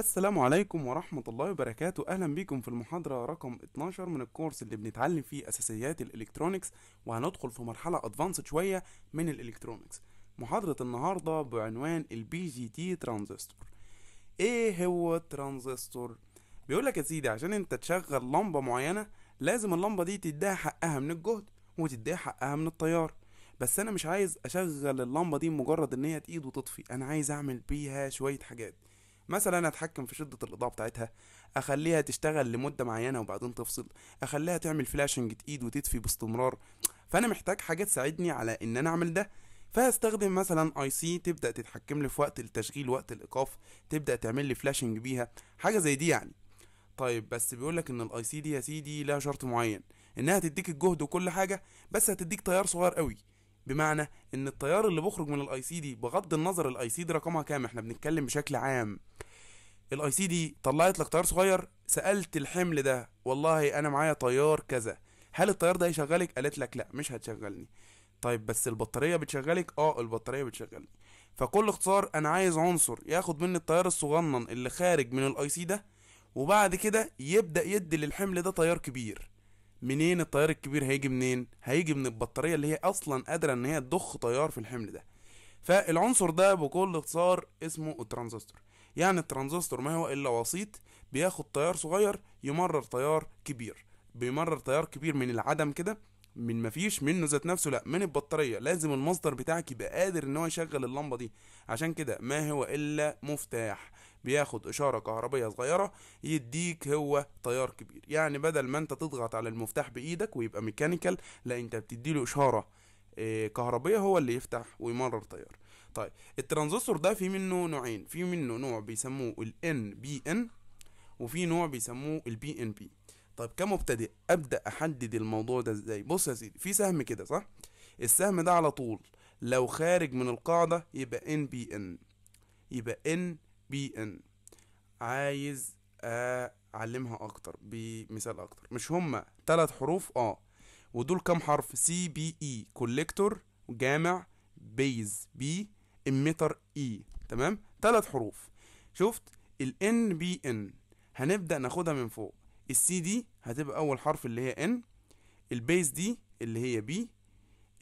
السلام عليكم ورحمة الله وبركاته أهلا بكم في المحاضرة رقم 12 من الكورس اللي بنتعلم فيه أساسيات الإلكترونيكس وهندخل في مرحلة أدفانسد شوية من الإلكترونيكس محاضرة النهاردة بعنوان البي جي تي ترانزستور إيه هو الترانزستور؟ بيقولك يا سيدي عشان أنت تشغل لمبة معينة لازم اللمبة دي تديها حقها من الجهد وتديها حقها من التيار بس أنا مش عايز أشغل اللمبة دي مجرد إن هي تقيد وتطفي أنا عايز أعمل بيها شوية حاجات مثلا اتحكم في شده الاضاءه بتاعتها اخليها تشتغل لمده معينه وبعدين تفصل اخليها تعمل فلاشنج تايد وتطفي باستمرار فانا محتاج حاجه تساعدني على ان انا اعمل ده فهستخدم مثلا اي سي تبدا تتحكم لي في وقت التشغيل وقت الايقاف تبدا تعمل لي فلاشنج بيها حاجه زي دي يعني طيب بس بيقول لك ان الاي سي دي يا سيدي لها شرط معين انها تديك الجهد وكل حاجه بس هتديك تيار صغير قوي بمعنى ان التيار اللي بيخرج من الاي سي دي بغض النظر الاي سي دي رقمها كام احنا بنتكلم بشكل عام الاي سي دي طلعت لك تيار صغير سالت الحمل ده والله انا معايا تيار كذا هل التيار ده هيشغلك قالت لك لا مش هتشغلني طيب بس البطاريه بتشغلك اه البطاريه بتشغلني فكل اختصار انا عايز عنصر ياخد مني التيار الصغنن اللي خارج من الاي سي ده وبعد كده يبدا يدي للحمل ده تيار كبير منين التيار الكبير هيجي منين هيجي من البطاريه اللي هي اصلا قادره ان هي تضخ تيار في الحمل ده فالعنصر ده بكل اختصار اسمه الترانزستور يعني الترانزستور ما هو الا وسيط بياخد تيار صغير يمرر تيار كبير بيمرر تيار كبير من العدم كده من مفيش منه ذات نفسه لا من البطاريه لازم المصدر بتاعك يبقى قادر ان هو يشغل اللمبه دي عشان كده ما هو الا مفتاح بياخد اشاره كهربيه صغيره يديك هو تيار كبير يعني بدل ما انت تضغط على المفتاح بايدك ويبقى ميكانيكال لا انت بتديله اشاره آه، كهربيه هو اللي يفتح ويمرر تيار طيب الترانزستور ده في منه نوعين في منه نوع بيسموه ال NBN وفي نوع بيسموه البي ان بي طب كمبتدئ ابدا احدد الموضوع ده ازاي بص يا سيدي في سهم كده صح السهم ده على طول لو خارج من القاعده يبقى ان بي ان يبقى ان بي ان عايز اعلمها اكتر بمثال اكتر مش هما ثلاث حروف اه ودول كام حرف سي بي اي كوليكتور جامع بيز بي اميتر اي تمام ثلاث حروف شفت ال ان بي ان هنبدا ناخدها من فوق السي دي هتبقى اول حرف اللي هي ان البيز دي اللي هي بي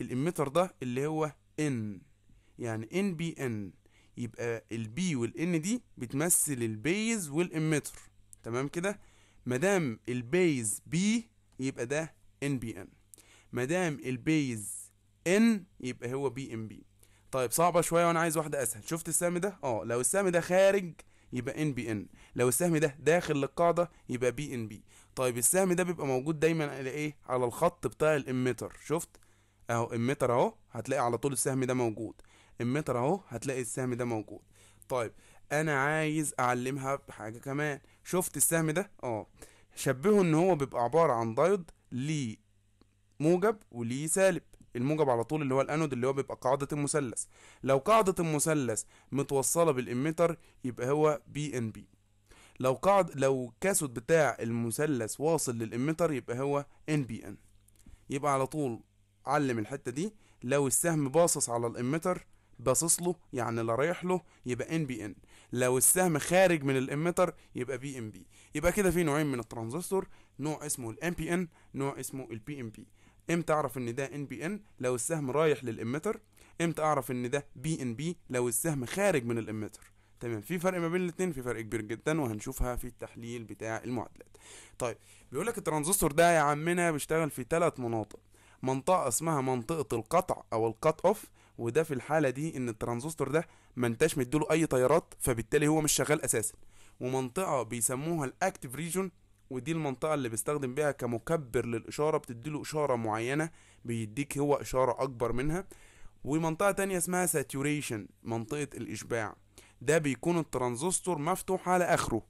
الاميتر ده اللي هو ان يعني ان بي ان يبقى البي والان دي بتمثل البيز والاميتر تمام كده مادام البيز بي يبقى ده ان بي ان مادام البيز ان يبقى هو بي إن بي طيب صعبه شويه وانا عايز واحده اسهل شفت السهم ده اه لو السهم ده خارج يبقى ان بي ان لو السهم ده داخل للقاعده يبقى بي ان بي طيب السهم ده بيبقى موجود دايما على ايه على الخط بتاع الاميتر شفت اهو اميتر اهو هتلاقي على طول السهم ده موجود اميتر اهو هتلاقي السهم ده موجود طيب انا عايز اعلمها بحاجه كمان شفت السهم ده اه شبهه ان هو بيبقى عباره عن دايود ليه موجب وليه سالب الموجب على طول اللي هو الانود اللي هو بيبقى قاعدة المثلث لو قاعدة المثلث متوصلة بالإميتر يبقى هو بي ان بي لو قاعد لو كاسود بتاع المثلث واصل للإميتر يبقى هو ان بي ان يبقى على طول علم الحتة دي لو السهم باصص على الإميتر باصص له يعني لا رايح له يبقى ان بي ان لو السهم خارج من الاميتر يبقى بي ان بي يبقى كده في نوعين من الترانزستور نوع اسمه الام بي ان نوع اسمه البي ام بي امتى اعرف ان ده ان بي ان لو السهم رايح للاميتر امتى اعرف ان ده بي ان بي لو السهم خارج من الاميتر تمام في فرق ما بين الاثنين في فرق كبير جدا وهنشوفها في التحليل بتاع المعادلات طيب بيقول لك الترانزستور ده يا عمنا بيشتغل في ثلاث مناطق منطقه اسمها منطقه القطع او القط اوف وده في الحاله دي ان الترانزستور ده ما انتش مديله اي تيارات فبالتالي هو مش شغال اساسا ومنطقه بيسموها الاكتيف ريجون ودي المنطقة اللي بيستخدم بيها كمكبر للإشارة بتديله إشارة معينة بيديك هو إشارة أكبر منها ومنطقة تانية اسمها ساتوريشن منطقة الإشباع ده بيكون الترانزستور مفتوح على آخره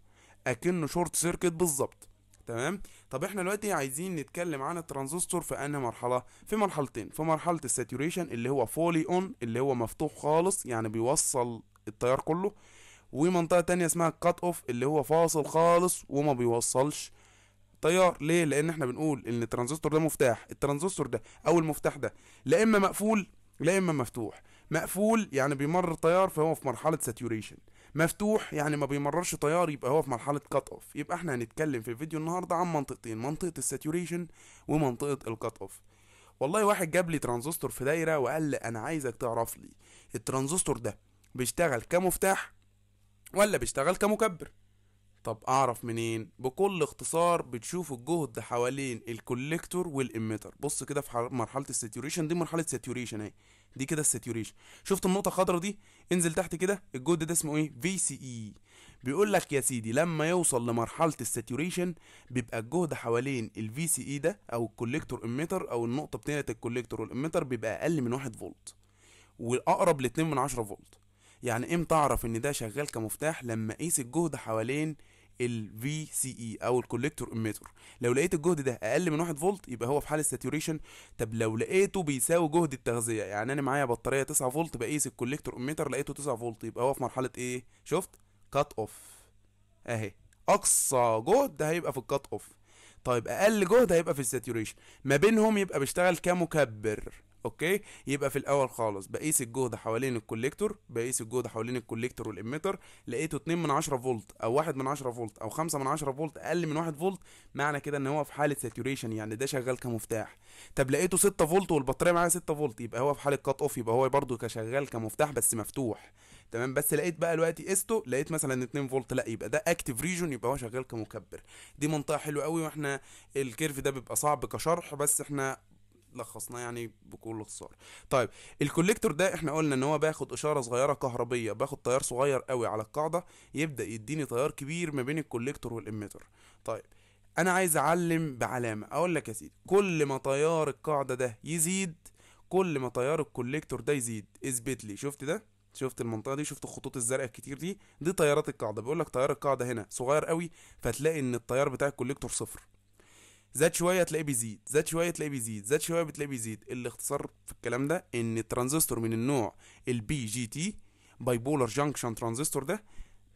أكنه شورت سيركت بالظبط تمام طب احنا دلوقتي عايزين نتكلم عن الترانزستور في انهي مرحله في مرحلتين في مرحله الساتوريشن اللي هو فولي اون اللي هو مفتوح خالص يعني بيوصل التيار كله ومنطقه تانية اسمها الكات اوف اللي هو فاصل خالص وما بيوصلش تيار ليه لان احنا بنقول ان الترانزستور ده مفتاح الترانزستور ده او المفتاح ده لا اما مقفول لا اما مفتوح مقفول يعني بيمرر تيار فهو في مرحله ساتوريشن مفتوح يعني ما بيمررش تيار يبقى هو في مرحله كات اوف يبقى احنا هنتكلم في الفيديو النهارده عن منطقتين منطقه الساتوريشن ومنطقه الكات اوف والله واحد جاب لي ترانزستور في دايره وقال لي انا عايزك تعرف لي الترانزستور ده بيشتغل كمفتاح ولا بيشتغل كمكبر طب اعرف منين بكل اختصار بتشوف الجهد حوالين الكوليكتور والاميتر بص كده في مرحله الساتوريشن دي مرحله ساتوريشن اهي دي كده الساتوريشن شفت النقطه الخضراء دي انزل تحت كده الجهد ده اسمه ايه في سي اي بيقول لك يا سيدي لما يوصل لمرحله الساتوريشن بيبقى الجهد حوالين الفي سي اي e ده او الكوليكتور اميتر او النقطه بتاعه الكوليكتور والاميتر بيبقى اقل من 1 فولت واقرب ل 2 من 10 فولت يعني امتى اعرف ان ده شغال كمفتاح لما اقيس الجهد حوالين ال VCE او الكوليكتور اميتور لو لقيت الجهد ده اقل من 1 فولت يبقى هو في حاله ساتوريشن طب لو لقيته بيساوي جهد التغذيه يعني انا معايا بطاريه 9 فولت بقيس الكوليكتور اميتور لقيته 9 فولت يبقى هو في مرحله ايه شفت كات اوف اهي اقصى جهد ده هيبقى في الكات اوف طيب اقل جهد هيبقى في الساتوريشن ما بينهم يبقى بيشتغل كمكبر اوكي يبقى في الاول خالص بقيس الجهد حوالين الكوليكتور بقيس الجهد حوالين الكوليكتور والاميتر لقيته 2 من 10 فولت او 1 من 10 فولت او 5 من 10 فولت اقل من 1 فولت معنى كده ان هو في حاله ساتوريشن يعني ده شغال كمفتاح طب لقيته 6 فولت والبطاريه معايا 6 فولت يبقى هو في حاله كات اوف يبقى هو برده كشغال كمفتاح بس مفتوح تمام بس لقيت بقى دلوقتي استو لقيت مثلا 2 فولت لا يبقى ده اكتف ريجون يبقى هو شغال كمكبر دي منطقه حلوه قوي واحنا الكيرف ده بيبقى صعب كشرح بس احنا لخصناه يعني بكل اختصار طيب الكوليكتور ده احنا قلنا ان هو باخد اشاره صغيره كهربيه باخد تيار صغير قوي على القاعده يبدا يديني تيار كبير ما بين الكوليكتور والاميتر طيب انا عايز اعلم بعلامه اقول لك يا سيدي كل ما تيار القاعده ده يزيد كل ما تيار الكوليكتور ده يزيد اثبت لي شفت ده شفت المنطقه دي شفت الخطوط الزرقاء الكتير دي دي تيارات القاعده بيقول لك تيار القاعده هنا صغير قوي فتلاقي ان التيار بتاع الكوليكتور صفر زاد شويه تلاقيه بيزيد زاد شويه تلاقيه بيزيد زاد شويه بتلاقيه بيزيد الاختصار في الكلام ده ان الترانزستور من النوع البي جي تي باي بولر جانكشن ترانزستور ده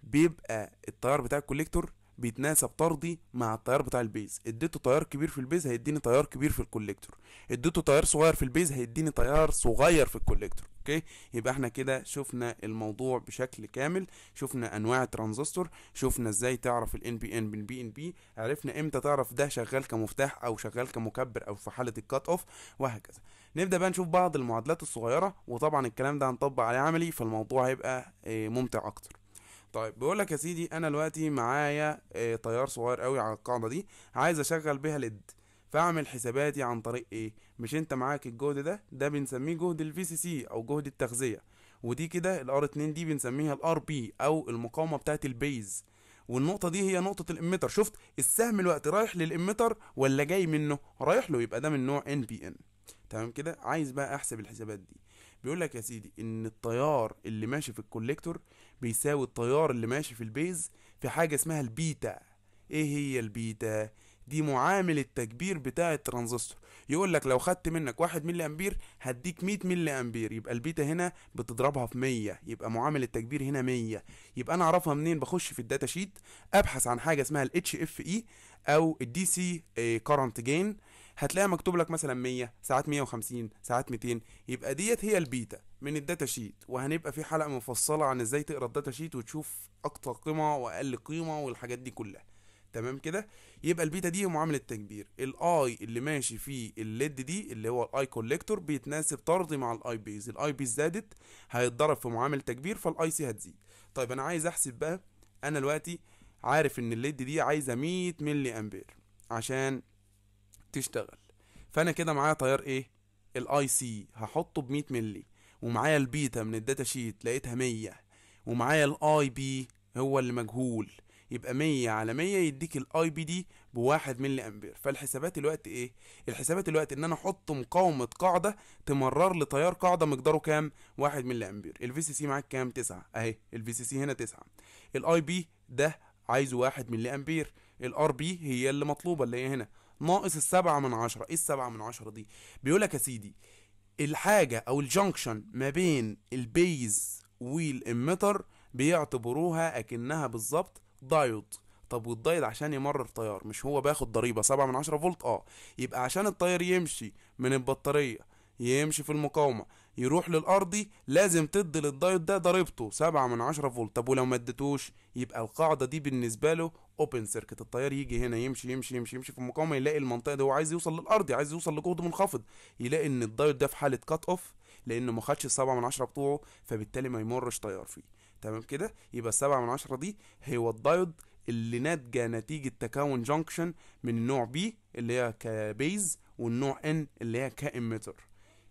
بيبقى التيار بتاع الكوليكتور بيتناسب طردي مع التيار بتاع البيز اديته تيار كبير في البيز هيديني تيار كبير في الكوليكتور اديته تيار صغير في البيز هيديني تيار صغير في الكوليكتور اوكي يبقى احنا كده شفنا الموضوع بشكل كامل شفنا انواع الترانزستور شفنا ازاي تعرف ال ان من بي عرفنا امتى تعرف ده شغال كمفتاح او شغال كمكبر او في حاله الكات اوف وهكذا نبدا بقى نشوف بعض المعادلات الصغيره وطبعا الكلام ده هنطبق عليه عملي فالموضوع هيبقى آه، ممتع اكتر طيب بيقول لك يا سيدي انا دلوقتي معايا آه، تيار صغير قوي على القاعده دي عايز اشغل بيها ليد فاعمل حساباتي عن طريق ايه مش انت معاك الجهد ده ده بنسميه جهد الفي سي سي او جهد التغذيه ودي كده الار 2 دي بنسميها الار بي او المقاومه بتاعه البيز والنقطه دي هي نقطه الاميتر شفت السهم الوقت رايح للاميتر ولا جاي منه رايح له يبقى ده من نوع ان بي ان تمام كده عايز بقى احسب الحسابات دي بيقول لك يا سيدي ان التيار اللي ماشي في الكوليكتور بيساوي التيار اللي ماشي في البيز في حاجه اسمها البيتا ايه هي البيتا دي معامل التكبير بتاع الترانزستور يقول لك لو خدت منك 1 ملي امبير هديك 100 ملي امبير يبقى البيتا هنا بتضربها في 100 يبقى معامل التكبير هنا 100 يبقى انا اعرفها منين بخش في الداتا شيت ابحث عن حاجه اسمها ال اتش اف اي او الدي سي كارنت جين هتلاقيها مكتوب لك مثلا 100 ساعات 150 ساعات 200 يبقى ديت هي البيتا من الداتا شيت وهنبقى في حلقه مفصله عن ازاي تقرا الداتا شيت وتشوف اكتر قيمه واقل قيمه والحاجات دي كلها تمام كده يبقى البيتا دي معامله تكبير الاي اللي ماشي فيه الليد دي اللي هو الاي كوليكتور بيتناسب طردي مع الاي بيز الاي بيز زادت هيتضرب في معامل تكبير فالاي سي هتزيد طيب انا عايز احسب بقى انا دلوقتي عارف ان الليد دي عايزه 100 ملي امبير عشان تشتغل فانا كده معايا تيار ايه الاي سي هحطه ب 100 ملي ومعايا البيتا من الداتا شيت لقيتها 100 ومعايا الاي بي هو اللي مجهول يبقى 100 على 100 يديك الاي بي دي ب1 ملي امبير فالحسابات الوقت ايه الحسابات الوقت ان انا احط مقاومه قاعده تمرر لتيار قاعده مقداره كام 1 ملي امبير الفي سي سي معاك كام 9 اهي الفي سي سي هنا 9 الاي بي ده عايزه 1 ملي امبير الار بي هي اللي مطلوبه اللي هي هنا ناقص السبعة من عشرة ايه السبعة من عشرة دي بيقول لك يا سيدي الحاجة او الجنكشن ما بين البيز والامتر بيعتبروها اكنها بالظبط دايود طب والدايد عشان يمرر تيار مش هو باخد ضريبة سبعة من عشرة فولت اه يبقى عشان التيار يمشي من البطارية يمشي في المقاومة يروح للأرضي لازم تدي للدايود ده ضريبته سبعة من عشرة فولت طب ولو ما اديتوش يبقى القاعدة دي بالنسبة له اوبن سيركت التيار يجي هنا يمشي يمشي يمشي يمشي في المقاومة يلاقي المنطقة دي هو عايز يوصل للأرضي عايز يوصل لجهد منخفض يلاقي إن الدايود ده في حالة كات أوف لأنه ما خدش السبعة من عشرة بتوعه فبالتالي ما يمرش تيار فيه تمام كده يبقى السبعة من عشرة دي هو الدايود اللي ناتجة نتيجة تكون جنكشن من النوع بي اللي هي كبيز والنوع ان اللي هي كإميتر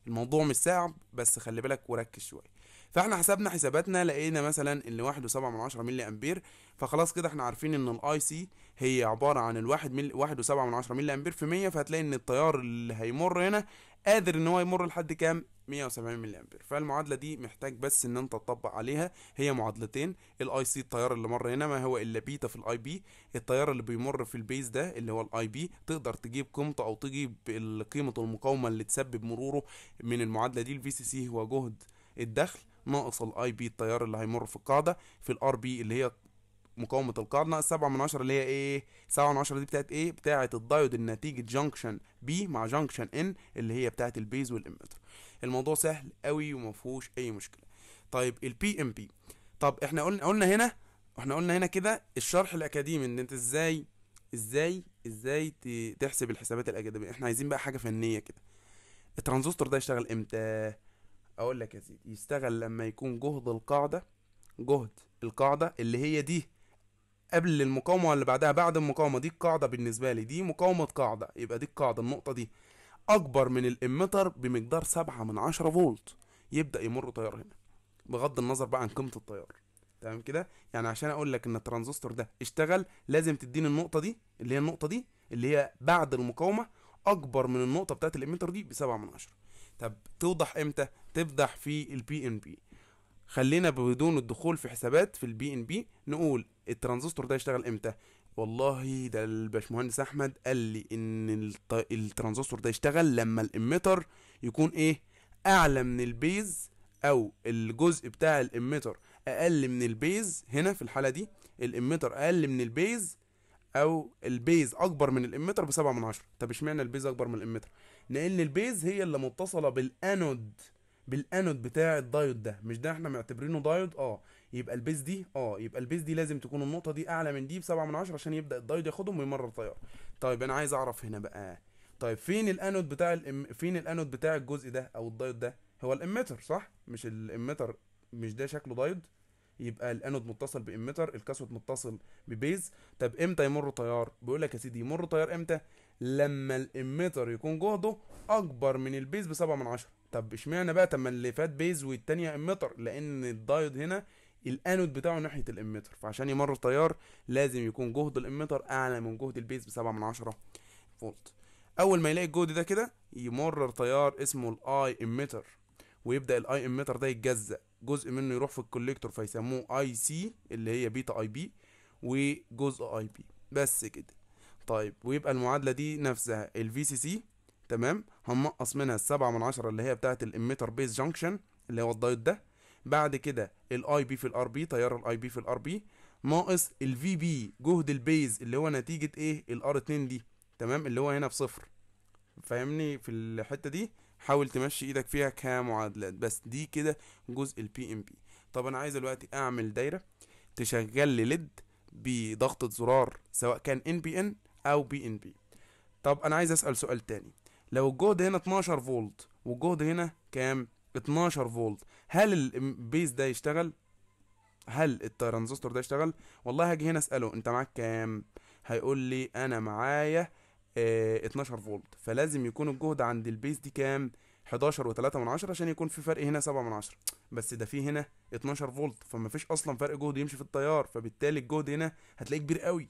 الموضوع مش صعب بس خلي بالك وركز شوية فاحنا حسبنا حساباتنا لقينا مثلا ان واحد وسبعة من عشرة ملي امبير فخلاص كده احنا عارفين ان الاي سي هي عبارة عن الواحد ملي واحد وسبعة من عشرة ملي امبير في مية فهتلاقي ان التيار اللي هيمر هنا قادر ان هو يمر لحد كام 170 ملي امبير فالمعادله دي محتاج بس ان انت تطبق عليها هي معادلتين الاي سي التيار اللي مر هنا ما هو الا بيتا في الاي بي التيار اللي بيمر في البيز ده اللي هو الاي بي تقدر تجيب قيمته او تجيب قيمه المقاومه اللي تسبب مروره من المعادله دي الفي سي سي هو جهد الدخل ناقص الاي بي التيار اللي هيمر في القاعده في الار بي اللي هي مقاومه القاعده 7 من 10 اللي هي ايه 7 من 10 دي بتاعت ايه بتاعت الدايود النتيجه جانكشن بي مع جانكشن ان اللي هي بتاعت البيز والاميتر الموضوع سهل قوي وما فيهوش اي مشكله طيب البي ام بي طب احنا قلنا قلنا هنا احنا قلنا هنا كده الشرح الاكاديمي ان انت ازاي ازاي ازاي تحسب الحسابات الاكاديميه احنا عايزين بقى حاجه فنيه كده الترانزستور ده يشتغل امتى اقول لك يا سيدي يشتغل لما يكون جهد القاعده جهد القاعده اللي هي دي قبل المقاومه واللي بعدها بعد المقاومه دي القاعده بالنسبه لي دي مقاومه قاعده يبقى دي القاعده النقطه دي اكبر من الاميتر بمقدار 7 من 10 فولت يبدا يمر تيار هنا بغض النظر بقى عن قيمه التيار تمام كده يعني عشان اقول لك ان الترانزستور ده اشتغل لازم تديني النقطه دي اللي هي النقطه دي اللي هي بعد المقاومه اكبر من النقطه بتاعت الاميتر دي ب 7 من 10 طب توضح امتى تفضح في البي ان بي خلينا بدون الدخول في حسابات في البي ان بي نقول الترانزستور ده يشتغل امتى والله ده الباشمهندس احمد قال لي ان الترانزستور ده يشتغل لما الاميتر يكون ايه اعلى من البيز او الجزء بتاع الاميتر اقل من البيز هنا في الحاله دي الاميتر اقل من البيز او البيز اكبر من الاميتر بسبعة من عشرة طب اشمعنى البيز اكبر من الاميتر لان البيز هي اللي متصله بالانود بالانود بتاع الدايود ده مش ده احنا معتبرينه دايود اه يبقى البيز دي اه يبقى البيز دي لازم تكون النقطه دي اعلى من دي ب 7 من 10 عشان يبدا الدايود ياخدهم ويمرر التيار طيب انا عايز اعرف هنا بقى طيب فين الانود بتاع الام... فين الانود بتاع الجزء ده او الدايود ده هو الاميتر صح مش الاميتر مش ده شكله دايود يبقى الانود متصل باميتر الكاسود متصل ببيز طب امتى يمر تيار بيقول لك يا سيدي يمر تيار امتى لما الاميتر يكون جهده اكبر من البيز ب 7 من 10 طب اشمعنى بقى طب ما اللي فات بيز والتانية اميتر لان الدايود هنا الانود بتاعه ناحيه الاميتر فعشان يمر التيار لازم يكون جهد الاميتر اعلى من جهد البيز بسبعة من عشرة فولت اول ما يلاقي الجهد ده كده يمرر تيار اسمه الاي اميتر ويبدا الاي اميتر ده يتجزأ جزء منه يروح في الكوليكتور فيسموه اي سي اللي هي بيتا اي بي وجزء اي بي بس كده طيب ويبقى المعادله دي نفسها الفي سي سي تمام هننقص منها السبعة من عشرة اللي هي بتاعت الاميتر بيز جانكشن اللي هو الدايود ده بعد كده الاي بي في الار بي تيار الاي بي في الار بي ناقص الفي بي جهد البيز اللي هو نتيجة ايه الار اتنين دي تمام اللي هو هنا بصفر فاهمني في الحتة دي حاول تمشي ايدك فيها كمعادلات بس دي كده جزء البي ام بي طب انا عايز دلوقتي اعمل دايرة تشغل لي ليد بضغطة زرار سواء كان ان بي ان او بي ان بي طب انا عايز اسال سؤال تاني لو الجهد هنا 12 فولت والجهد هنا كام 12 فولت هل البيز ده يشتغل هل الترانزستور ده يشتغل والله هاجي هنا اساله انت معاك كام هيقول لي انا معايا اه 12 فولت فلازم يكون الجهد عند البيز دي كام 11 و3 من 10 عشان يكون في فرق هنا 7 من 10 بس ده في هنا 12 فولت فما فيش اصلا فرق جهد يمشي في التيار فبالتالي الجهد هنا هتلاقيه كبير قوي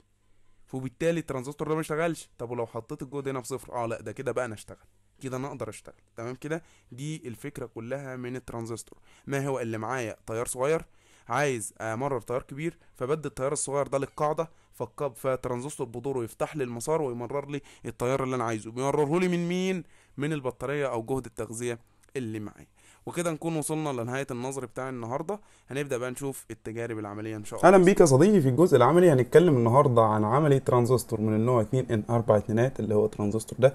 فبالتالي الترانزستور ده ما اشتغلش طب ولو حطيت الجهد هنا في صفر اه لا ده كده بقى انا اشتغل كده انا اقدر اشتغل تمام كده دي الفكره كلها من الترانزستور ما هو اللي معايا تيار صغير عايز امرر تيار كبير فبدي التيار الصغير ده للقاعده فالقاب فالترانزستور بدوره يفتح لي المسار ويمرر لي التيار اللي انا عايزه بيمرره لي من مين من البطاريه او جهد التغذيه اللي معايا وكده نكون وصلنا لنهايه النظر بتاع النهارده هنبدا بقى نشوف التجارب العمليه ان شاء الله اهلا بيك يا صديقي في الجزء العملي هنتكلم النهارده عن عملي ترانزستور من النوع 2 ان 4 اتنينات اللي هو الترانزستور ده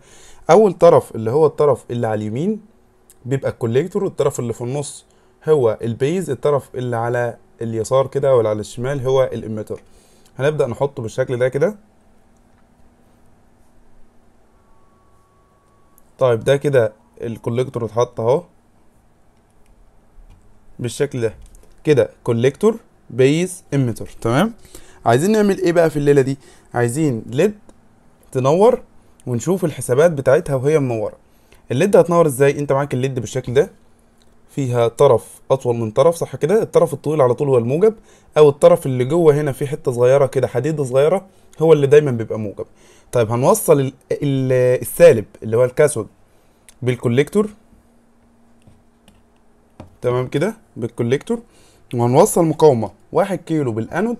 اول طرف اللي هو الطرف اللي على اليمين بيبقى الكوليكتور والطرف اللي في النص هو البيز الطرف اللي على اليسار كده ولا على الشمال هو الاميتر هنبدا نحطه بالشكل ده كده طيب ده كده الكوليكتور اتحط اهو بالشكل ده كده كوليكتور بيز اميتر تمام عايزين نعمل ايه بقى في الليله دي عايزين ليد تنور ونشوف الحسابات بتاعتها وهي منوره الليد هتنور ازاي انت معاك الليد بالشكل ده فيها طرف اطول من طرف صح كده الطرف الطويل على طول هو الموجب او الطرف اللي جوه هنا في حته صغيره كده حديده صغيره هو اللي دايما بيبقى موجب طيب هنوصل السالب اللي هو الكاثود بالكوليكتور تمام كده بالكوليكتور وهنوصل مقاومه واحد كيلو بالانود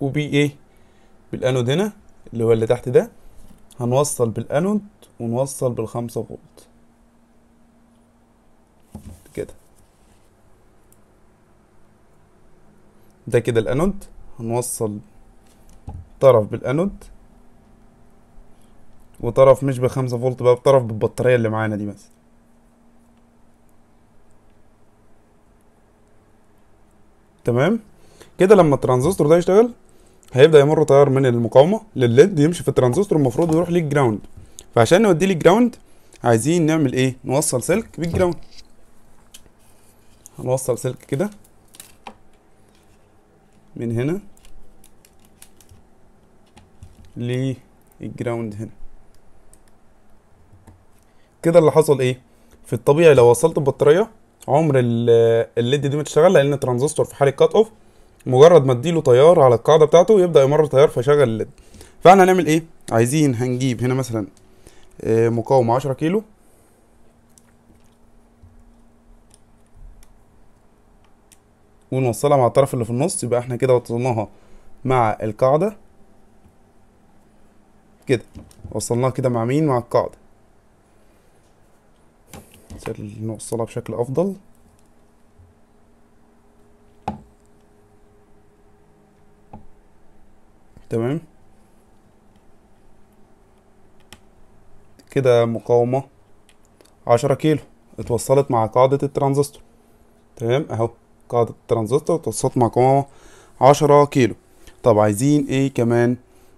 وبي ايه بالانود هنا اللي هو اللي تحت ده هنوصل بالانود ونوصل بالخمسة فولت كده ده كده الانود هنوصل طرف بالانود وطرف مش بخمسة فولت بقى بطرف بالبطارية اللي معانا دي مثلا تمام كده لما الترانزستور ده يشتغل هيبدا يمر تيار من المقاومه للليد يمشي في الترانزستور المفروض يروح للجراوند فعشان نوديه للجراوند عايزين نعمل ايه نوصل سلك بالجراوند هنوصل سلك كده من هنا للجراوند هنا كده اللي حصل ايه في الطبيعي لو وصلت البطاريه عمر الليد دي ما تشتغل لان الترانزستور في حاله كات اوف مجرد ما اديله تيار على القاعده بتاعته يبدا يمر تيار فيشغل الليد فاحنا هنعمل ايه عايزين هنجيب هنا مثلا آه، مقاومه 10 كيلو ونوصلها مع الطرف اللي في النص يبقى احنا كده وصلناها مع القاعده كده وصلناها كده مع مين مع القاعده نوصلها بشكل أفضل تمام كده مقاومة عشرة كيلو اتوصلت مع قاعدة الترانزستور تمام اهو قاعدة الترانزستور اتوصلت مع مقاومة عشرة كيلو طب عايزين ايه كمان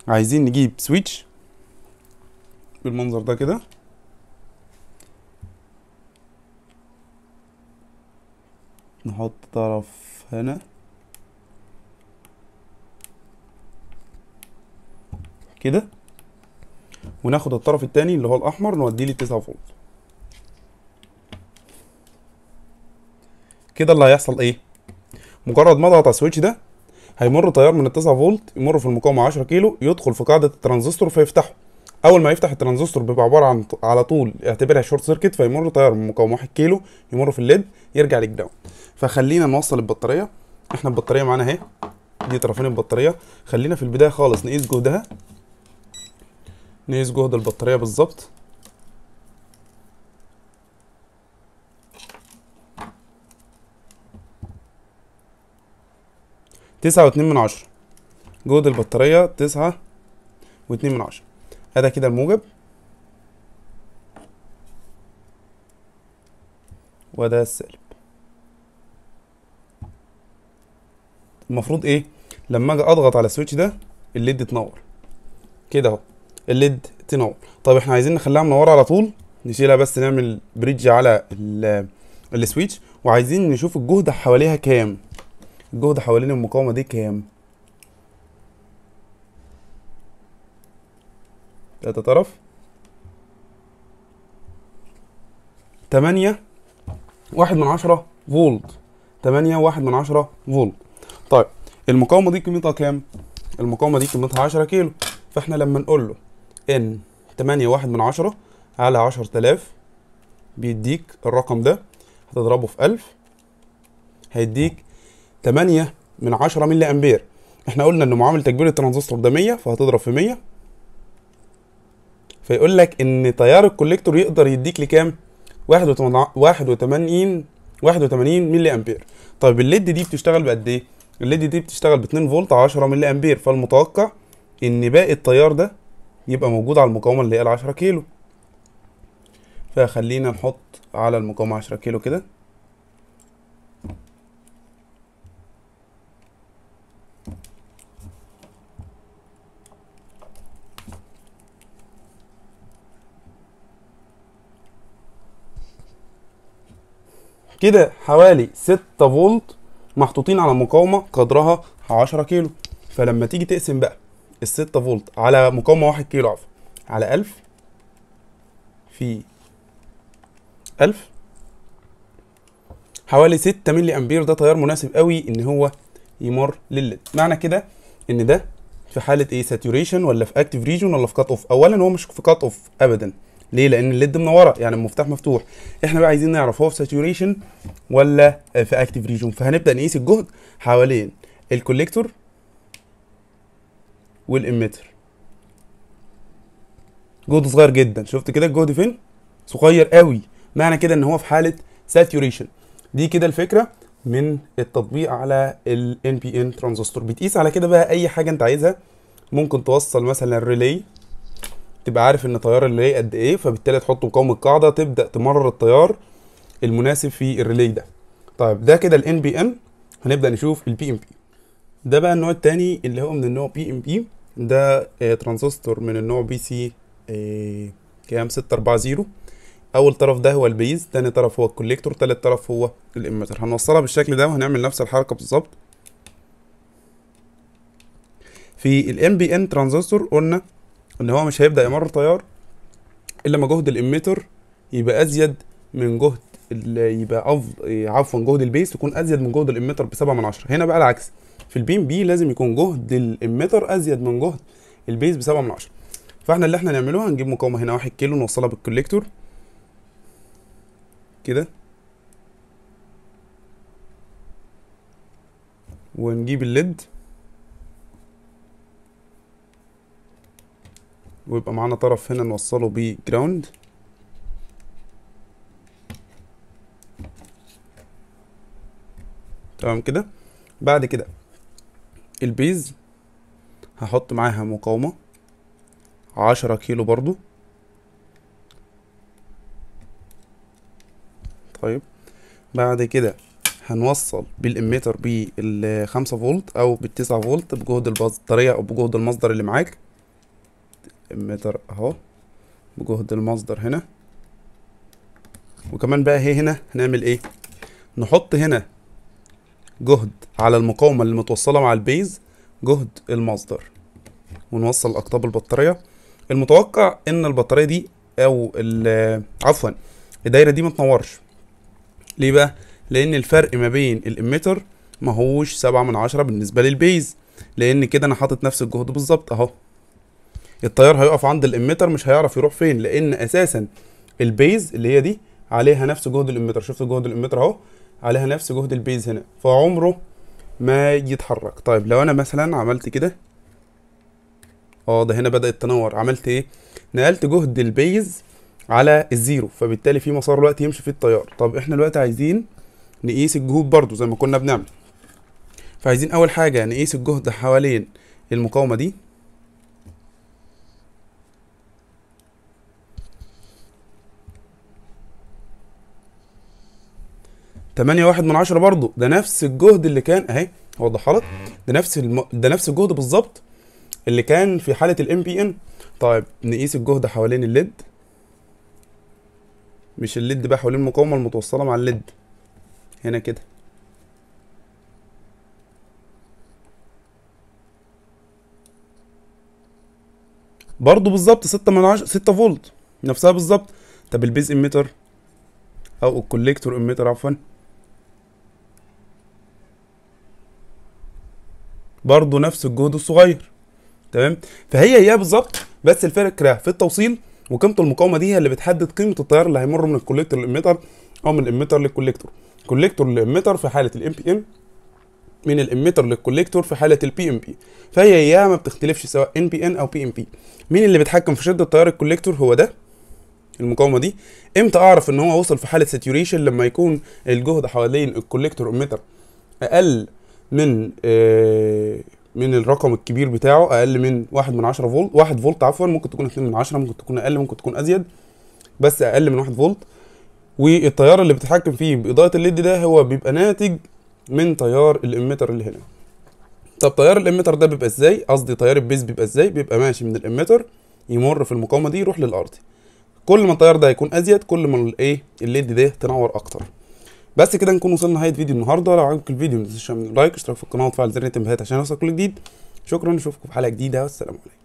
عايزين نجيب سويتش بالمنظر ده كده نحط طرف هنا كده وناخد الطرف التاني اللي هو الاحمر نوديه 9 فولت كده اللي هيحصل ايه مجرد ما اضغط على السويتش ده هيمر تيار من التسعة فولت يمر في المقاومة عشرة كيلو يدخل في قاعدة الترانزستور فيفتحه اول ما يفتح الترانزستور بيبقى عباره عن على طول اعتبرها شورت سيركت فيمر تيار من مقاومه 1 كيلو يمر في الليد يرجع للجراوند فخلينا نوصل البطاريه احنا البطاريه معانا اهي دي طرفين البطاريه خلينا في البدايه خالص نقيس جهدها نقيس جهد البطاريه بالظبط تسعة واتنين من عشرة جهد البطارية تسعة واتنين من عشرة هذا كده الموجب وده السالب المفروض ايه لما اجي اضغط على السويتش ده الليد تنور كده اهو الليد تنور طب احنا عايزين نخليها منوره على طول نشيلها بس نعمل بريدج على السويتش وعايزين نشوف الجهد حواليها كام الجهد حوالين المقاومه دي كام تلاتة طرف تمانية واحد من عشرة فولت تمانية واحد من عشرة فولت طيب المقاومه دي قيمتها كام المقاومه دي قيمتها 10 كيلو فاحنا لما نقول له ان 8.1 من 10 على 10000 بيديك الرقم ده هتضربه في 1000 هيديك 8 من 10 ملي امبير احنا قلنا ان معامل تكبير الترانزستور ده 100 فهتضرب في 100 فيقول لك ان تيار الكوليكتور يقدر يديك لكام 81 81 ملي امبير طيب الليد e دي بتشتغل بقد ايه الليدي دي بتشتغل ب 2 فولت 10 ملي امبير فالمتوقع ان باقي التيار ده يبقى موجود على المقاومه اللي هي ال 10 كيلو فخلينا نحط على المقاومه 10 كيلو كده كده حوالي 6 فولت محطوطين على مقاومه قدرها 10 كيلو فلما تيجي تقسم بقى ال 6 فولت على مقاومه 1 كيلو عفوا على 1000 في 1000 حوالي 6 ملي امبير ده تيار مناسب قوي ان هو يمر للليد معنى كده ان ده في حاله ايه ساتوريشن ولا في اكتيف ريجون ولا في كات اوف اولا هو مش في كات اوف ابدا ليه لان الليد منوره يعني المفتاح مفتوح احنا بقى عايزين نعرف هو في ساتوريشن ولا في اكتيف ريجون فهنبدا نقيس الجهد حوالين الكوليكتور والاميتر جهد صغير جدا شفت كده الجهد فين صغير قوي معنى كده ان هو في حاله ساتوريشن دي كده الفكره من التطبيق على ال NPN ترانزستور بتقيس على كده بقى اي حاجه انت عايزها ممكن توصل مثلا الريلي تبقى عارف ان التيار الريلي قد ايه فبالتالي تحطه مقاومة القاعده تبدا تمرر التيار المناسب في الريلي ده طيب ده كده الان بي ام هنبدا نشوف البي ام بي ده بقى النوع الثاني اللي هو من النوع بي ام بي ده آه ترانزستور من النوع بي سي آه، كام 640 اول طرف ده هو البيز ثاني طرف هو الكوليكتور تالت طرف هو الاميتر هنوصلها بالشكل ده وهنعمل نفس الحركه بالظبط في الام بي ان ترانزستور قلنا ان هو مش هيبدا يمر تيار الا لما جهد الاميتر يبقى ازيد من جهد يبقى أفضل عفوا جهد البيس يكون ازيد من جهد الاميتر ب من عشرة هنا بقى العكس في البيم بي لازم يكون جهد الاميتر ازيد من جهد البيس ب من عشرة فاحنا اللي احنا نعمله هنجيب مقاومه هنا 1 كيلو نوصلها بالكوليكتور كده ونجيب الليد ويبقى معانا طرف هنا نوصله بيه جراوند تمام كده بعد كده البيز هحط معاها مقاومة عشرة كيلو برضو طيب بعد كده هنوصل بالاميتر بالخمسة فولت او بالتسعة فولت بجهد البطارية او بجهد المصدر اللي معاك متر اهو بجهد المصدر هنا وكمان بقى هي هنا هنعمل ايه نحط هنا جهد على المقاومة اللي متوصلة مع البيز جهد المصدر ونوصل اقطاب البطارية المتوقع ان البطارية دي او عفوا الدايرة دي متنورش ليه بقى لان الفرق ما بين الاميتر هوش سبعة من عشرة بالنسبة للبيز لان كده انا حاطط نفس الجهد بالظبط اهو التيار هيقف عند الاميتر مش هيعرف يروح فين لان اساسا البيز اللي هي دي عليها نفس جهد الاميتر شفت جهد الاميتر اهو عليها نفس جهد البيز هنا فعمره ما يتحرك طيب لو انا مثلا عملت كده اه ده هنا بدات تنور عملت ايه نقلت جهد البيز على الزيرو فبالتالي في مسار الوقت يمشي فيه التيار طب احنا دلوقتي عايزين نقيس الجهود برضو زي ما كنا بنعمل فعايزين اول حاجه نقيس الجهد حوالين المقاومه دي 8.1 من 10 برضه ده نفس الجهد اللي كان اهي اوضحها لك ده نفس الم... ده نفس الجهد بالظبط اللي كان في حاله الام بي ان طيب نقيس الجهد حوالين الليد مش الليد بقى حوالين المقاومه المتوصله مع الليد هنا كده برضه بالظبط 6 من 10 6 فولت نفسها بالظبط طب البيز اميتر او الكوليكتور اميتر عفوا برضه نفس الجهد الصغير تمام فهي هي بالظبط بس الفكره في التوصيل وقيمه المقاومه دي هي اللي بتحدد قيمه التيار اللي هيمر من الكوليكتور للاميتر او من الاميتر للكوليكتور كوليكتور للاميتر في حاله الام بي ام من الاميتر للكوليكتور في حاله البي ام بي فهي يا ما بتختلفش سواء ان بي ان او بي ام بي مين اللي بيتحكم في شده تيار الكوليكتور هو ده المقاومه دي امتى اعرف ان هو وصل في حاله ساتيوريشن لما يكون الجهد حوالين الكوليكتور اميتر اقل من آه، من الرقم الكبير بتاعه اقل من واحد من عشرة فولت واحد فولت عفوا ممكن تكون اتنين من عشرة ممكن تكون اقل ممكن تكون ازيد بس اقل من واحد فولت والتيار اللي بتتحكم فيه باضاءه الليد ده هو بيبقى ناتج من تيار الاميتر اللي هنا طب تيار الاميتر ده بيبقى ازاي قصدي تيار البيز بيبقى ازاي بيبقى ماشي من الاميتر يمر في المقاومه دي يروح للارضي كل ما التيار ده هيكون ازيد كل ما الايه الليد ده تنور اكتر بس كده نكون وصلنا لنهايه فيديو النهارده لو عجبك الفيديو ما تنساش تعمل لايك اشتراك في القناه وتفعل زر التنبيهات عشان يوصلك كل جديد شكرا نشوفكم في حلقه جديده والسلام عليكم